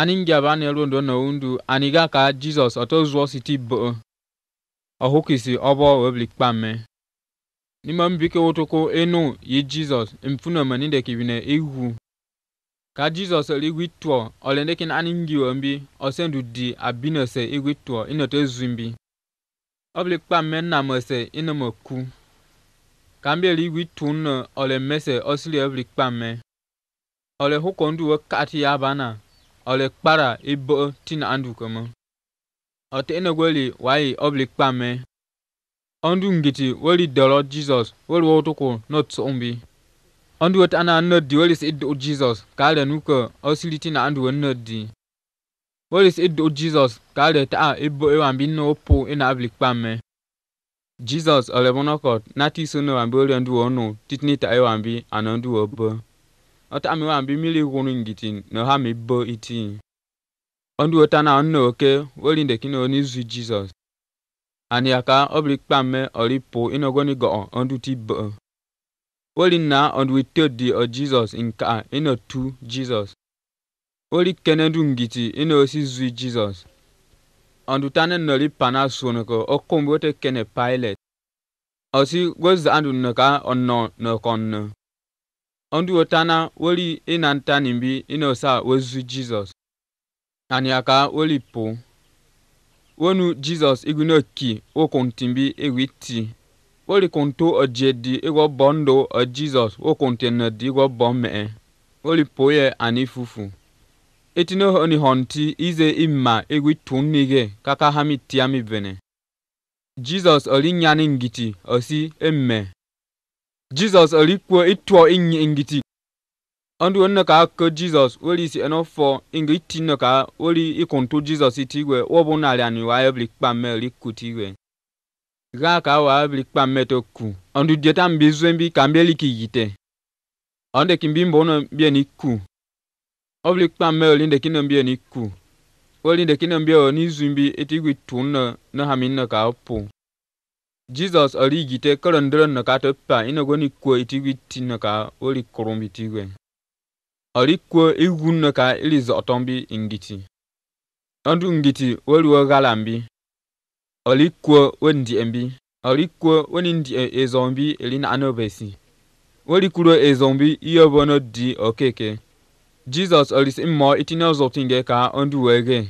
anyị aba na elu ndo na undu anyị ga ka jizọs ọtọ zuọ siti bo ọhụkisi ọbọ webli kpamme n'ime mbike wotoko enu yi jizọs mfuna mani de kibine ihu ka jizọs ligwi tụọ ọlendekin anyị ngiwa mbi ọsendu di abinose igwi tụọ inote zumbi ọbli kpamme nna mose inomoku ka mbe ligwi tụnụ ọlemese ọsili ọbli kpamme ọle hụkọ ndu wekati ya bana o le kpara ibo ti na andu kama o te ene gweli wai obli kpame ondu ngiti weli dolo jesus weli wotuku no tsombi ondu wata ana di, weli se iddo jesus kale nuka osili ti na andu di. weli se iddo jesus kale ta ibo ewambi no opo ina e abli kpame jesus olebonokot nati iso no wambi weli ondu wonu titini ta ewambi anandu obo otami wa bi mili wunu ngitin no ha mi bo iti ondu otana onno oke woli ndeki no ni zu jesus ani aka obli kpamme ori po inogoni go ondu ti bo woli na ondu itodi o jesus inka ino tu jesus woli kenendu ngiti ino si zu jesus ondu tane nori pana sonoko okombo te kene pilot. osi gozandu noka onno nokonno ondu otana woli inantanimbi inosa wezu jizọs aniaka woli po wonu jizọs igune ki wokontimbi ewi ti woli konto odze di ego bɔ ndo jizɔs wokonte ne di ego bɔ mɛɛ woli po yɛ ani fufu etine oni ize ewi bene osi emme Jizọs alikwuo ịtụọ inye ngiti ọndụ nne ka aka Jizọs weli isi enofọ inga iti nne ka weli ikuntu Jizọs itigwe wobu nali ani wa ebli kpamme likutigwe ga ka wa ebli kpamme toku ọndụ dieta mbi zwembi ka mbi likiyite ọnde kimbi mbono mbie niku obli kpamme linde kinu mbie niku weli ndekinu mbie ni zwimbi itigwe tunne na haminne ka opu Jizọs origite korondoro nno ka topa inogoni kuo itigwe tino ka oli korombi tigwe ori kuo igwu nno ka ili zotombi ingiti ondu ngiti woluo galambi oli kuo wendiembi oli kuo wenindi e, ezombi elina anobesi weli kulo ezombi iyobono di okeke Jizọs olisi mmụọ itinye ọzọ tinge ka ondu wege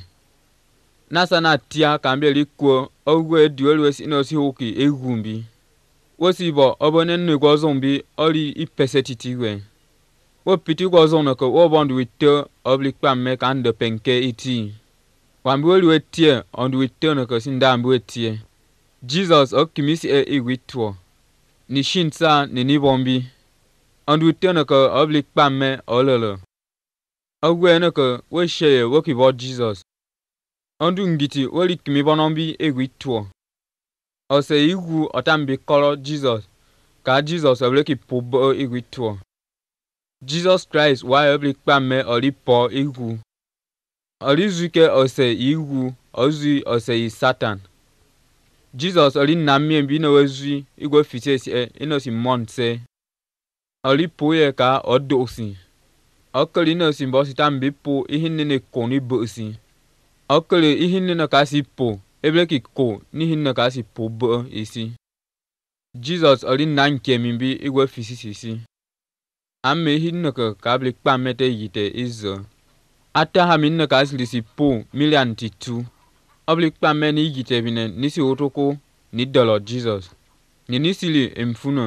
nasana tia kambe likuo ogwe duel wesi no si hoki egumbi wesi bo obone nne gwo zombi ori ipesetiti we wo piti gwo zono ko wo bond witto obli kpamme ka de penke iti wambi woli wetie ondu witto no ko sindambi wetie jesus okimisi e iwitwo ni shinsa ni nibombi ondu witto no ko obli kpamme ololo ogwe no ko wo sheye wo kibo jesus ndụ-ngiti welikimibo n'ọmbi egwu ituo ose igwu ọtambi kọrọ jizọs ka jizọs oblikipubo egwu ituo jizọs kraịst waya oblikpame olipo igwu olizuike ose igwu ozi ose i satan jizọs olinamie mgbe inowezui igwefisesie inosimonse olipuye ka odosi okelinosi mbosi tambipu ihe nene konibosi okele ihinne ka si po ebile ki ko n'ihinne ka si po bo isi jizọs ọdị nna nke mimbi igwe fisisisi ama ihinne ka ka abili kpa mmete yite izo ata ha minne ka asiri si po milian ti tu ọbili kpa mme na igite bine nisi ụtụkụ ni dọlọ jizọs ni nisili emfuno